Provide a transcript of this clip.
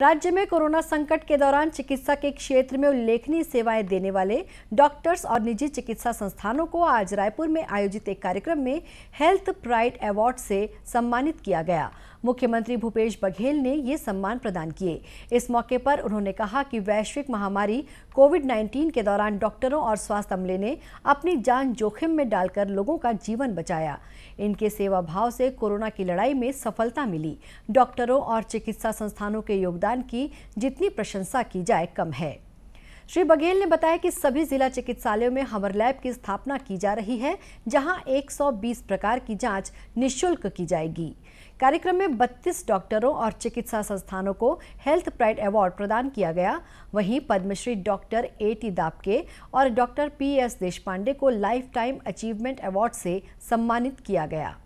राज्य में कोरोना संकट के दौरान चिकित्सा के क्षेत्र में उल्लेखनीय सेवाएं देने वाले डॉक्टर्स और निजी चिकित्सा संस्थानों को आज रायपुर में आयोजित एक कार्यक्रम में हेल्थ प्राइड अवार्ड से सम्मानित किया गया मुख्यमंत्री भूपेश बघेल ने ये सम्मान प्रदान किए इस मौके पर उन्होंने कहा कि वैश्विक महामारी कोविड 19 के दौरान डॉक्टरों और स्वास्थ्य अमले ने अपनी जान जोखिम में डालकर लोगों का जीवन बचाया इनके सेवा भाव से कोरोना की लड़ाई में सफलता मिली डॉक्टरों और चिकित्सा संस्थानों के योगदान योगदान की जितनी प्रशंसा की जाए कम है श्री बघेल ने बताया कि सभी जिला चिकित्सालयों में हमर लैब की स्थापना की जा रही है जहां 120 प्रकार की जांच निशुल्क की जाएगी कार्यक्रम में 32 डॉक्टरों और चिकित्सा संस्थानों को हेल्थ प्राइड अवार्ड प्रदान किया गया वहीं Padma Shri doctor A T Dapke और डॉक्टर पी एस देशपांडे को लाइफ टाइम अचीवमेंट अवार्ड से सम्मानित किया गया